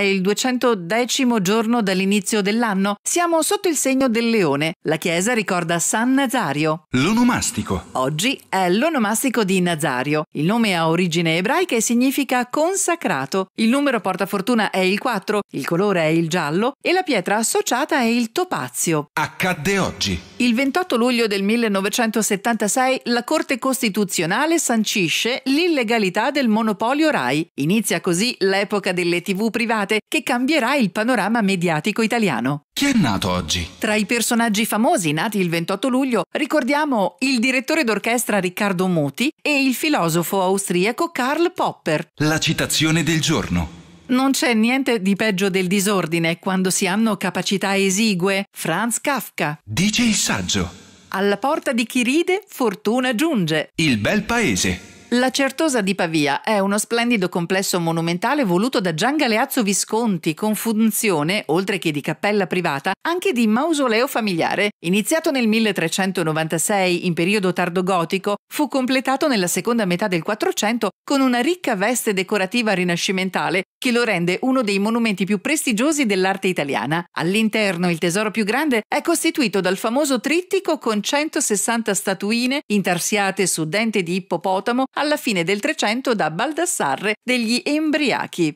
il 210 giorno dall'inizio dell'anno. Siamo sotto il segno del leone. La chiesa ricorda San Nazario. L'onomastico. Oggi è l'onomastico di Nazario. Il nome ha origine ebraica e significa consacrato. Il numero porta fortuna è il 4, il colore è il giallo e la pietra associata è il topazio. Accadde oggi. Il 28 luglio del 1976 la Corte Costituzionale sancisce l'illegalità del monopolio RAI. Inizia così l'epoca delle tv private puntate che cambierà il panorama mediatico italiano. Chi è nato oggi? Tra i personaggi famosi nati il 28 luglio ricordiamo il direttore d'orchestra Riccardo Muti e il filosofo austriaco Karl Popper. La citazione del giorno. Non c'è niente di peggio del disordine quando si hanno capacità esigue. Franz Kafka. Dice il saggio. Alla porta di chi ride, fortuna giunge. Il bel paese. La Certosa di Pavia è uno splendido complesso monumentale voluto da Gian Galeazzo Visconti con funzione, oltre che di cappella privata, anche di mausoleo familiare. Iniziato nel 1396 in periodo tardogotico, fu completato nella seconda metà del 400 con una ricca veste decorativa rinascimentale che lo rende uno dei monumenti più prestigiosi dell'arte italiana. All'interno il tesoro più grande è costituito dal famoso trittico con 160 statuine intarsiate su dente di ippopotamo alla fine del Trecento da Baldassarre degli Embriachi.